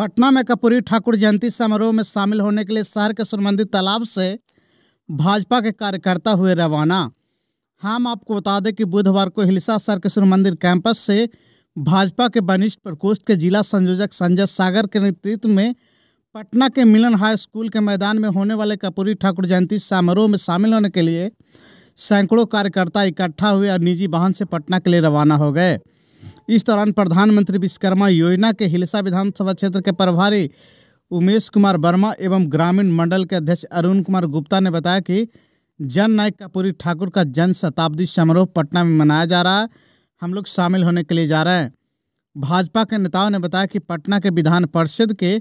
पटना में कपूरी ठाकुर जयंती समारोह में शामिल होने के लिए शहर के सुरमंदी तालाब से भाजपा के कार्यकर्ता हुए रवाना हाँ, हम आपको बता दें कि बुधवार को हिलसा सर्केश्वर मंदिर कैंपस से भाजपा के वनिष्ठ प्रकोष्ठ के जिला संयोजक संजय सागर के नेतृत्व में पटना के मिलन हाई स्कूल के मैदान में होने वाले कपूरी ठाकुर जयंती समारोह में शामिल होने के लिए सैकड़ों कार्यकर्ता इकट्ठा हुए और निजी वाहन से पटना के लिए रवाना हो गए इस दौरान प्रधानमंत्री विश्वकर्मा योजना के हिलसा विधानसभा क्षेत्र के प्रभारी उमेश कुमार वर्मा एवं ग्रामीण मंडल के अध्यक्ष अरुण कुमार गुप्ता ने बताया कि जन नायक कपूरी ठाकुर का जन शताब्दी समारोह पटना में मनाया जा रहा है हम लोग शामिल होने के लिए जा रहे हैं भाजपा के नेताओं ने बताया कि पटना के विधान परिषद के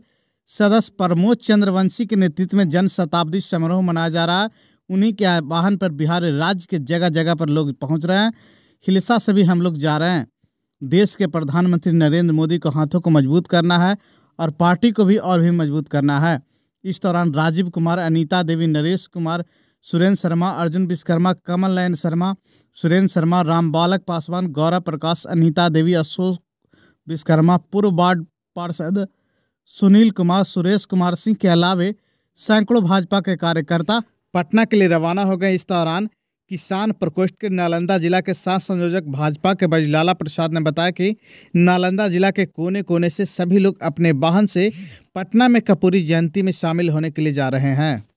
सदस्य प्रमोद चंद्रवंशी के नेतृत्व में जन शताब्दी समारोह मनाया जा रहा है उन्हीं के आह्वान पर बिहार राज्य के जगह जगह पर लोग पहुंच रहे हैं हिलसा से भी हम लोग जा रहे हैं देश के प्रधानमंत्री नरेंद्र मोदी को हाथों को मजबूत करना है और पार्टी को भी और भी मजबूत करना है इस दौरान राजीव कुमार अनीता देवी नरेश कुमार सुरेंद्र शर्मा अर्जुन विश्वकर्मा कमल नयन शर्मा सुरेंद्र शर्मा राम बालक पासवान गौरव प्रकाश अनीता देवी अशोक विश्वकर्मा पूर्व वार्ड पार्षद सुनील कुमार सुरेश कुमार सिंह के अलावे सैकड़ों भाजपा के कार्यकर्ता पटना के लिए रवाना हो गए इस दौरान किसान प्रकोष्ठ के नालंदा जिला के साथ संयोजक भाजपा के बजलाला प्रसाद ने बताया कि नालंदा जिला के कोने कोने से सभी लोग अपने वाहन से पटना में कपूरी जयंती में शामिल होने के लिए जा रहे हैं